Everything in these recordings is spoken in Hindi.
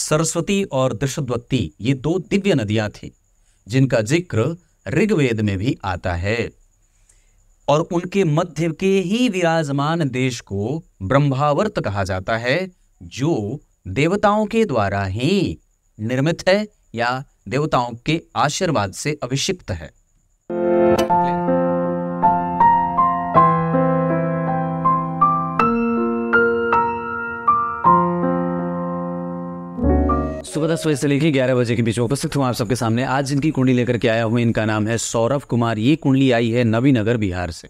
सरस्वती और दशद्वत्ती ये दो दिव्य नदियां थी जिनका जिक्र ऋग्वेद में भी आता है और उनके मध्य के ही विराजमान देश को ब्रह्मावर्त कहा जाता है जो देवताओं के द्वारा ही निर्मित है या देवताओं के आशीर्वाद से अभिषिक्त है सुबह दस बजे से लेकर ग्यारह बजे के बीच उपस्थित हूँ आप सबके सामने आज जिनकी कुंडली लेकर के आया हूँ इनका नाम है सौरभ कुमार ये कुंडली आई है नगर बिहार से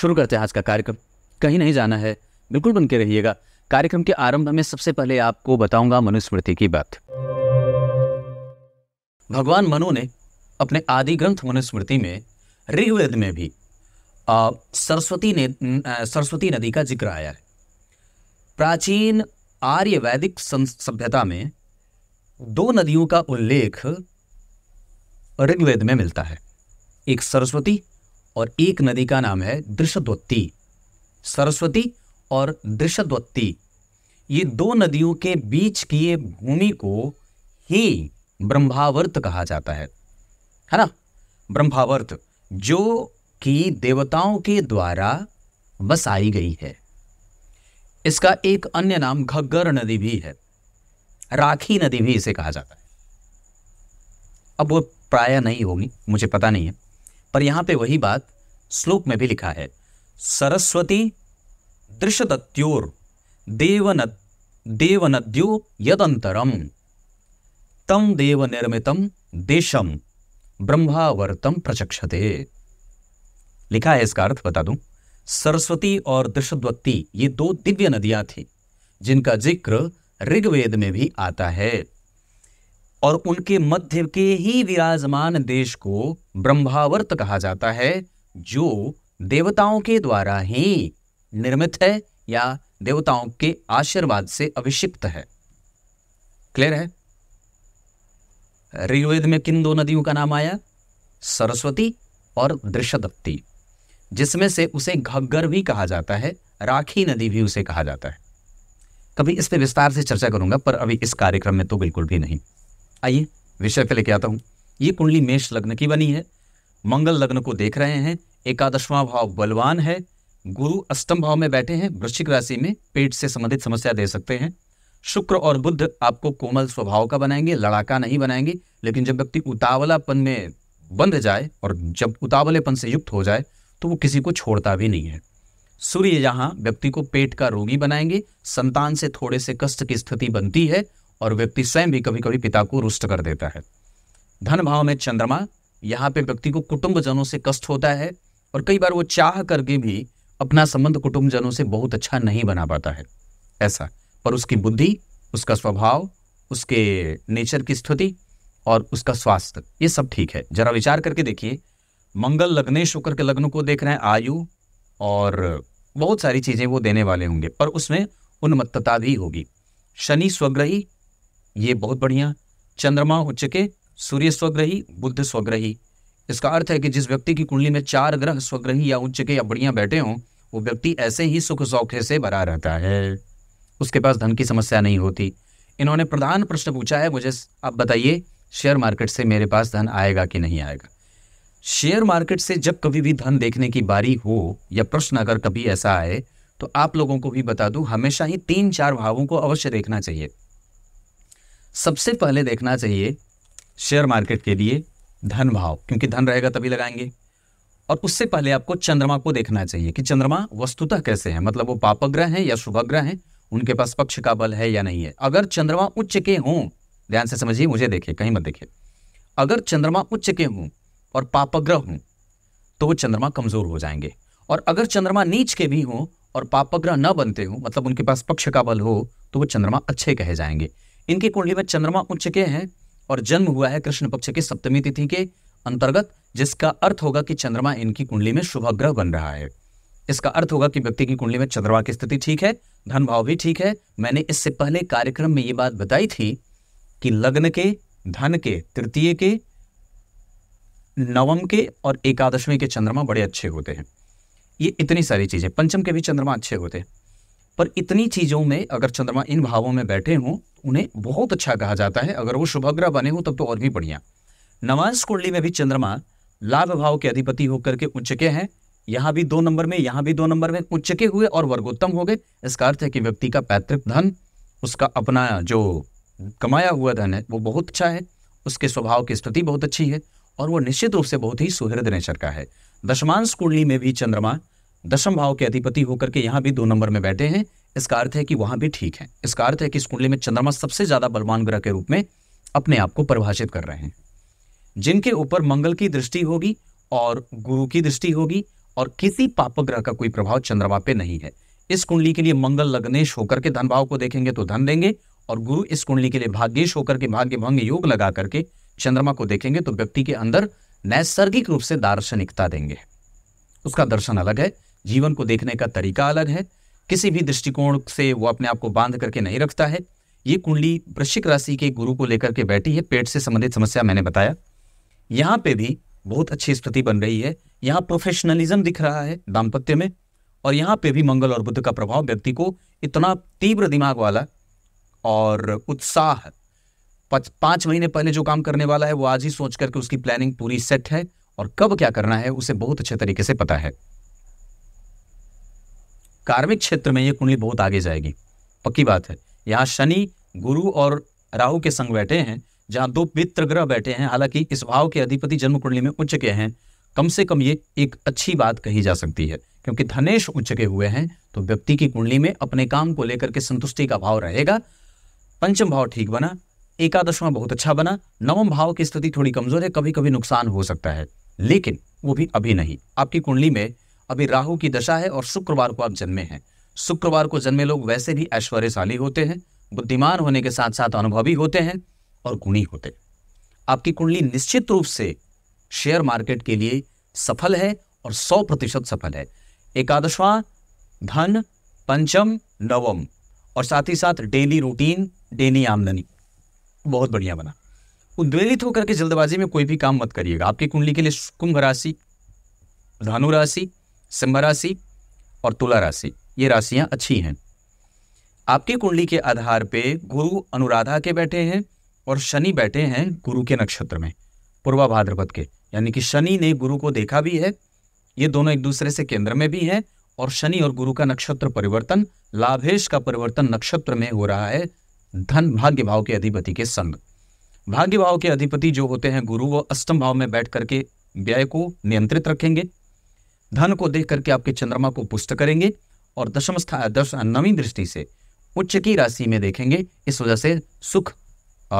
शुरू करते हैं आज का कार्यक्रम कहीं नहीं जाना है बिल्कुल बन के रहिएगा कार्यक्रम के आरंभ में सबसे पहले आपको बताऊंगा मनुस्मृति की बात भगवान मनु ने अपने आदि ग्रंथ मनुस्मृति में ऋग्वेद में भी आ, सरस्वती ने सरस्वती नदी का जिक्र आया है प्राचीन आर्य वैदिक सभ्यता में दो नदियों का उल्लेख ऋग्वेद में मिलता है एक सरस्वती और एक नदी का नाम है दृशद्वत्ती सरस्वती और दृशद्वत्ती ये दो नदियों के बीच की भूमि को ही ब्रह्मावर्त कहा जाता है है ना ब्रह्मावर्त जो कि देवताओं के द्वारा बसाई गई है इसका एक अन्य नाम घग्गर नदी भी है राखी नदी भी इसे कहा जाता है अब वो प्राय नहीं होगी मुझे पता नहीं है पर यहां पे वही बात श्लोक में भी लिखा है सरस्वती दृशदत्योर देवन देवनद्यो यदंतरम तम देव निर्मितम देशम ब्रह्मावर्तम प्रचक्षते लिखा है इसका अर्थ बता दूं सरस्वती और दृशद्वती ये दो दिव्य नदियां थी जिनका जिक्र ऋग्वेद में भी आता है और उनके मध्य के ही विराजमान देश को ब्रह्मावर्त कहा जाता है जो देवताओं के द्वारा ही निर्मित है या देवताओं के आशीर्वाद से अभिषिक्त है क्लियर है ऋग्वेद में किन दो नदियों का नाम आया सरस्वती और दृशदत्ती जिसमें से उसे घग्गर भी कहा जाता है राखी नदी भी उसे कहा जाता है कभी इस पर विस्तार से चर्चा करूंगा पर अभी इस कार्यक्रम में तो बिल्कुल भी नहीं आइए विषय पे लेके आता हूँ ये कुंडली मेष लग्न की बनी है मंगल लग्न को देख रहे हैं एकादशवां भाव बलवान है गुरु अष्टम भाव में बैठे हैं वृश्चिक राशि में पेट से संबंधित समस्या दे सकते हैं शुक्र और बुद्ध आपको कोमल स्वभाव का बनाएंगे लड़ाका नहीं बनाएंगे लेकिन जब व्यक्ति उतावलापन में बंध जाए और जब उतावलेपन से युक्त हो जाए तो वो किसी को छोड़ता भी नहीं है सूर्य जहां व्यक्ति को पेट का रोगी बनाएंगे संतान से थोड़े से कष्ट की स्थिति बनती है और व्यक्ति स्वयं भी कभी कभी पिता को रुष्ट कर देता है धन भाव में चंद्रमा यहाँ पे व्यक्ति को कुटुंबजनों से कष्ट होता है और कई बार वो चाह करके भी अपना संबंध कुटुंबजनों से बहुत अच्छा नहीं बना पाता है ऐसा पर उसकी बुद्धि उसका स्वभाव उसके नेचर की स्थिति और उसका स्वास्थ्य ये सब ठीक है जरा विचार करके देखिए मंगल लग्नेश होकर के लग्न को देख रहे हैं आयु और बहुत सारी चीज़ें वो देने वाले होंगे पर उसमें उन्मत्तता भी होगी शनि स्वग्रही ये बहुत बढ़िया चंद्रमा उच्च के सूर्य स्वग्रही बुद्ध स्वग्रही इसका अर्थ है कि जिस व्यक्ति की कुंडली में चार ग्रह स्वग्रही या उच्च के या बढ़िया बैठे हों वो व्यक्ति ऐसे ही सुख सौखे से भरा रहता है उसके पास धन की समस्या नहीं होती इन्होंने प्रधान प्रश्न पूछा है मुझे आप बताइए शेयर मार्केट से मेरे पास धन आएगा कि नहीं आएगा शेयर मार्केट से जब कभी भी धन देखने की बारी हो या प्रश्न अगर कभी ऐसा आए तो आप लोगों को भी बता दूं हमेशा ही तीन चार भावों को अवश्य देखना चाहिए सबसे पहले देखना चाहिए शेयर मार्केट के लिए धन भाव क्योंकि धन रहेगा तभी लगाएंगे और उससे पहले आपको चंद्रमा को देखना चाहिए कि चंद्रमा वस्तुतः कैसे है मतलब वो पापग्रह हैं या शुभग्रह हैं उनके पास पक्ष का बल है या नहीं है अगर चंद्रमा उच्च के हों ध्यान से समझिए मुझे देखे कहीं मत देखे अगर चंद्रमा उच्च के हों और पापग्रह हूं तो वो चंद्रमा कमजोर हो जाएंगे और अगर चंद्रमा नीच के भी हों और पापग्रह न बनते हों मतलब उनके पास पक्ष का बल हो तो वो चंद्रमा अच्छे कहे जाएंगे इनकी कुंडली में चंद्रमा उच्च के हैं और जन्म हुआ है कृष्ण पक्ष की सप्तमी तिथि के अंतर्गत जिसका अर्थ होगा कि चंद्रमा इनकी कुंडली में शुभ ग्रह बन रहा है इसका अर्थ होगा कि व्यक्ति की कुंडली में चंद्रमा की स्थिति ठीक है धन भाव भी ठीक है मैंने इससे पहले कार्यक्रम में ये बात बताई थी कि लग्न के धन के तृतीय के नवम के और एकादशवी के चंद्रमा बड़े अच्छे होते हैं ये इतनी सारी चीज़ें पंचम के भी चंद्रमा अच्छे होते हैं पर इतनी चीज़ों में अगर चंद्रमा इन भावों में बैठे हों उन्हें बहुत अच्छा कहा जाता है अगर वो शुभग्रह बने हों तब तो और भी बढ़िया नवांश कुंडली में भी चंद्रमा लाभ भाव के अधिपति होकर के उच्चके हैं यहाँ भी दो नंबर में यहाँ भी दो नंबर में उच्चके हुए और वर्गोत्तम हो गए इसका अर्थ है कि व्यक्ति का पैतृक धन उसका अपना जो कमाया हुआ धन है वो बहुत अच्छा है उसके स्वभाव की स्थिति बहुत अच्छी है और वो निश्चित रूप से बहुत ही सुहृद नेचर का है दशमांश कुंडली में भी चंद्रमा दशम भाव के अधिपति होकर के यहाँ भी दो नंबर में बैठे हैं इसका अर्थ है कि वहां भी ठीक है इसका अर्थ है कि इस कुंडली में चंद्रमा सबसे ज़्यादा बलवान ग्रह के रूप में अपने आप को परिभाषित कर रहे हैं जिनके ऊपर मंगल की दृष्टि होगी और गुरु की दृष्टि होगी और किसी पाप ग्रह का कोई प्रभाव चंद्रमा पे नहीं है इस कुंडली के लिए मंगल लग्नेश होकर के धन भाव को देखेंगे तो धन देंगे और गुरु इस कुंडली के लिए भाग्येश होकर के भाग्य भंग योग लगा करके चंद्रमा को देखेंगे तो व्यक्ति के अंदर नैसर्गिक रूप से दार्शनिकता देंगे उसका दर्शन अलग है जीवन को देखने का तरीका अलग है किसी भी दृष्टिकोण से वो अपने आप को बांध करके नहीं रखता है ये कुंडली वृश्चिक राशि के गुरु को लेकर के बैठी है पेट से संबंधित समस्या मैंने बताया यहाँ पे भी बहुत अच्छी स्थिति बन रही है यहाँ प्रोफेशनलिज्म दिख रहा है दाम्पत्य में और यहाँ पे भी मंगल और बुद्ध का प्रभाव व्यक्ति को इतना तीव्र दिमाग वाला और उत्साह पांच महीने पहले जो काम करने वाला है वो आज ही सोच करके उसकी प्लानिंग पूरी सेट है और कब क्या करना है उसे बहुत अच्छे तरीके से पता है कार्मिक क्षेत्र में ये कुंडली बहुत आगे जाएगी पक्की बात है यहाँ शनि गुरु और राहु के संग बैठे हैं जहां दो पित्र ग्रह बैठे हैं हालांकि इस भाव के अधिपति जन्म कुंडली में उच्च के हैं कम से कम ये एक अच्छी बात कही जा सकती है क्योंकि धनेश उच्च के हुए हैं तो व्यक्ति की कुंडली में अपने काम को लेकर के संतुष्टि का भाव रहेगा पंचम भाव ठीक बना में बहुत अच्छा बना नवम भाव की स्थिति थोड़ी कमजोर है कभी कभी नुकसान हो सकता है लेकिन वो भी अभी नहीं आपकी कुंडली में अभी राहु की दशा है और शुक्रवार को आप जन्मे हैं शुक्रवार को जन्मे लोग वैसे भी ऐश्वर्यशाली होते हैं बुद्धिमान होने के साथ साथ अनुभवी होते हैं और गुणी होते हैं आपकी कुंडली निश्चित रूप से शेयर मार्केट के लिए सफल है और सौ प्रतिशत सफल है एकादशवा धन पंचम नवम और साथ ही साथ डेली रूटीन डेली आमदनी बहुत बढ़िया बना उद्वेलित होकर के जल्दबाजी में कोई भी काम मत करिएगा आपकी कुंडली के लिए कुंभ राशि धनु राशि सिंह राशि और तुला राशि ये राशियां अच्छी हैं आपकी कुंडली के आधार पे गुरु अनुराधा के बैठे हैं और शनि बैठे हैं गुरु के नक्षत्र में पूर्वा भाद्रपद के यानी कि शनि ने गुरु को देखा भी है ये दोनों एक दूसरे से केंद्र में भी हैं और शनि और गुरु का नक्षत्र परिवर्तन लाभेश का परिवर्तन नक्षत्र में हो रहा है धन भाग्य भाव के अधिपति के संग भाग्य भाव के अधिपति जो होते हैं गुरु वो अष्टम भाव में बैठ करके व्यय को नियंत्रित रखेंगे धन को देख करके आपके चंद्रमा को पुष्ट करेंगे और दशम स्थान दश नवी दृष्टि से उच्च की राशि में देखेंगे इस वजह से सुख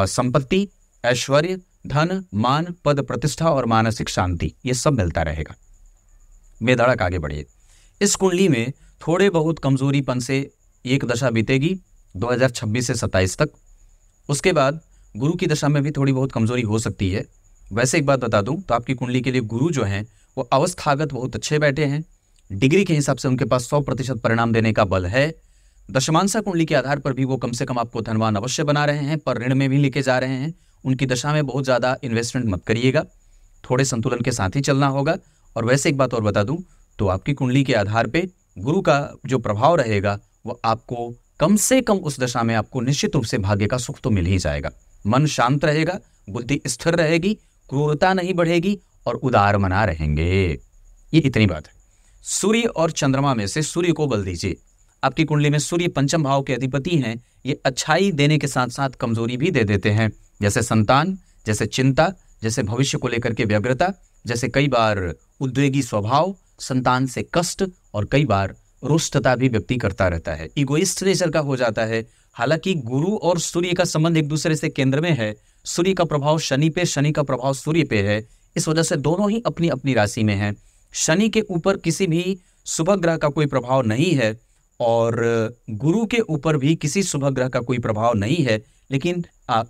संपत्ति ऐश्वर्य धन मान पद प्रतिष्ठा और मानसिक शांति ये सब मिलता रहेगा बेधड़क आगे बढ़िए इस कुंडली में थोड़े बहुत कमजोरीपन से एक दशा बीतेगी 2026 से 27 तक उसके बाद गुरु की दशा में भी थोड़ी बहुत कमज़ोरी हो सकती है वैसे एक बात बता दूं तो आपकी कुंडली के लिए गुरु जो हैं वो अवस्थागत बहुत अच्छे बैठे हैं डिग्री के हिसाब से उनके पास सौ प्रतिशत परिणाम देने का बल है दशमांशा कुंडली के आधार पर भी वो कम से कम आपको धनवान अवश्य बना रहे हैं पर ऋण में भी लेके जा रहे हैं उनकी दशा में बहुत ज़्यादा इन्वेस्टमेंट मत करिएगा थोड़े संतुलन के साथ ही चलना होगा और वैसे एक बात और बता दूं तो आपकी कुंडली के आधार पे गुरु का जो प्रभाव रहेगा वो आपको कम से कम उस दशा में आपको निश्चित रूप से भाग्य का सुख तो मिल ही जाएगा मन शांत रहेगा बुद्धि स्थिर रहेगी क्रूरता नहीं बढ़ेगी और उदार मना रहेंगे ये इतनी बात है सूर्य और चंद्रमा में से सूर्य को बल दीजिए आपकी कुंडली में सूर्य पंचम भाव के अधिपति हैं ये अच्छाई देने के साथ साथ कमजोरी भी दे देते हैं जैसे संतान जैसे चिंता जैसे भविष्य को लेकर के व्यग्रता जैसे कई बार उद्वेगी स्वभाव संतान से कष्ट और कई बार रुष्टता भी व्यक्ति करता रहता है इगोइस्ट नेचर का हो जाता है हालांकि गुरु और सूर्य का संबंध एक दूसरे से केंद्र में है सूर्य का प्रभाव शनि पे शनि का प्रभाव सूर्य पे है इस वजह से दोनों ही अपनी अपनी राशि में है शनि के ऊपर किसी भी शुभ ग्रह का कोई प्रभाव नहीं है और गुरु के ऊपर भी किसी शुभ ग्रह का कोई प्रभाव नहीं है लेकिन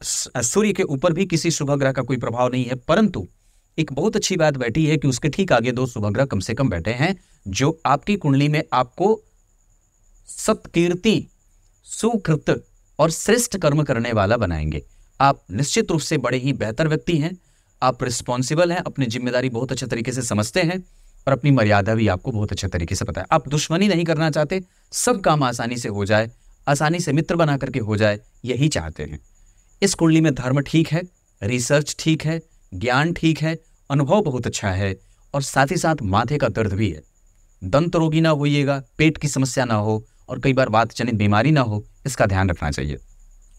सूर्य के ऊपर भी किसी शुभ ग्रह का कोई प्रभाव नहीं है परंतु एक बहुत अच्छी बात बैठी है कि उसके ठीक आगे दो ग्रह कम से कम बैठे हैं जो आपकी कुंडली में आपको सत्कीर्ति सुकृत और श्रेष्ठ कर्म करने वाला बनाएंगे आप निश्चित रूप से बड़े ही बेहतर व्यक्ति हैं आप रिस्पॉन्सिबल हैं अपनी जिम्मेदारी बहुत अच्छे तरीके से समझते हैं और अपनी मर्यादा भी आपको बहुत अच्छे तरीके से पता है आप दुश्मनी नहीं करना चाहते सब काम आसानी से हो जाए आसानी से मित्र बना करके हो जाए यही चाहते हैं इस कुंडली में धर्म ठीक है रिसर्च ठीक है ज्ञान ठीक है अनुभव बहुत अच्छा है और साथ ही साथ माथे का दर्द भी है दंत रोगी ना होइएगा पेट की समस्या ना हो और कई बार बात जनित बीमारी ना हो इसका ध्यान रखना चाहिए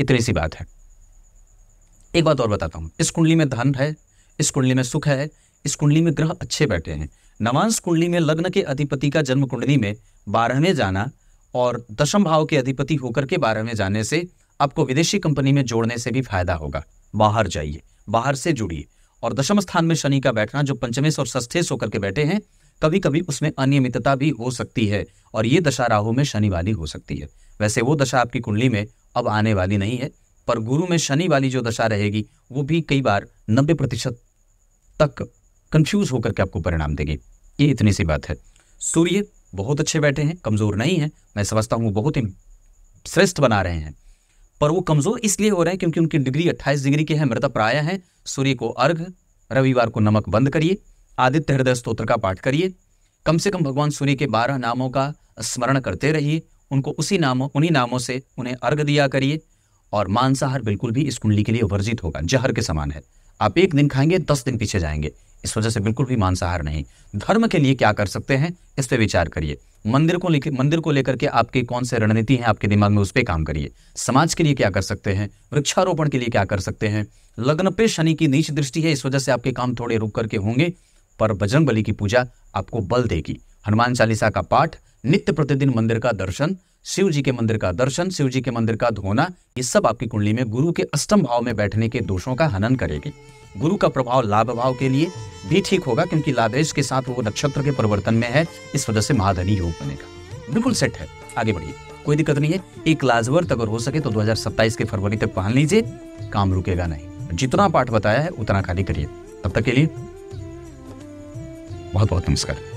इतनी सी बात है एक बात और बताता हूँ इस कुंडली में धन है इस कुंडली में सुख है इस कुंडली में ग्रह अच्छे बैठे हैं नवांश कुंडली में लग्न के अधिपति का जन्म कुंडली में बारहवें जाना और दशम भाव के अधिपति होकर के बारहवें जाने से आपको विदेशी कंपनी में जोड़ने से भी फायदा होगा बाहर जाइए बाहर से जुड़िए और दशम स्थान में शनि का बैठना जो पंचमेश और षष्ठेश होकर के बैठे हैं कभी कभी उसमें अनियमितता भी हो सकती है और ये दशा राहु में शनि वाली हो सकती है वैसे वो दशा आपकी कुंडली में अब आने वाली नहीं है पर गुरु में शनि वाली जो दशा रहेगी वो भी कई बार नब्बे प्रतिशत तक कंफ्यूज होकर के आपको परिणाम देगी ये इतनी सी बात है सूर्य बहुत अच्छे बैठे हैं कमज़ोर नहीं है मैं समझता हूँ बहुत ही श्रेष्ठ बना रहे हैं पर वो कमज़ोर इसलिए हो रहे हैं क्योंकि उनकी डिग्री अट्ठाईस डिग्री के हैं मृत प्राय हैं सूर्य को अर्घ रविवार को नमक बंद करिए आदित्य हृदय स्त्रोत्र का पाठ करिए कम से कम भगवान सूर्य के बारह नामों का स्मरण करते रहिए उनको उसी नामों उन्हीं नामों से उन्हें अर्घ दिया करिए और मांसाहार बिल्कुल भी इस कुंडली के लिए वर्जित होगा जहर के समान है आप एक दिन खाएंगे दस दिन पीछे जाएंगे इस वजह से बिल्कुल भी मांसाहार नहीं धर्म के लिए क्या कर सकते हैं इस पर विचार करिए मंदिर को लेकर मंदिर को लेकर के आपके कौन से रणनीति हैं आपके दिमाग में उस पर काम करिए समाज के लिए क्या कर सकते हैं वृक्षारोपण के लिए क्या कर सकते हैं लग्न पे शनि की नीच दृष्टि है इस वजह से आपके काम थोड़े रुक करके होंगे पर बजरंग बली की पूजा आपको बल देगी हनुमान चालीसा का पाठ नित्य प्रतिदिन मंदिर का दर्शन शिव जी के मंदिर का दर्शन शिव जी के मंदिर का धोना ये सब आपकी कुंडली में गुरु के अष्टम भाव में बैठने के दोषों का हनन करेगी गुरु का प्रभाव लाभ भाव के लिए भी ठीक होगा क्योंकि लादेश के साथ वो नक्षत्र के परिवर्तन में है इस वजह से महाधनी योग बनेगा बिल्कुल सेट है आगे बढ़िए कोई दिक्कत नहीं है एक लाजवर्त अगर हो सके तो 2027 के फरवरी तक पहन लीजिए काम रुकेगा नहीं जितना पाठ बताया है उतना खाली करिए तब तक के लिए बहुत बहुत नमस्कार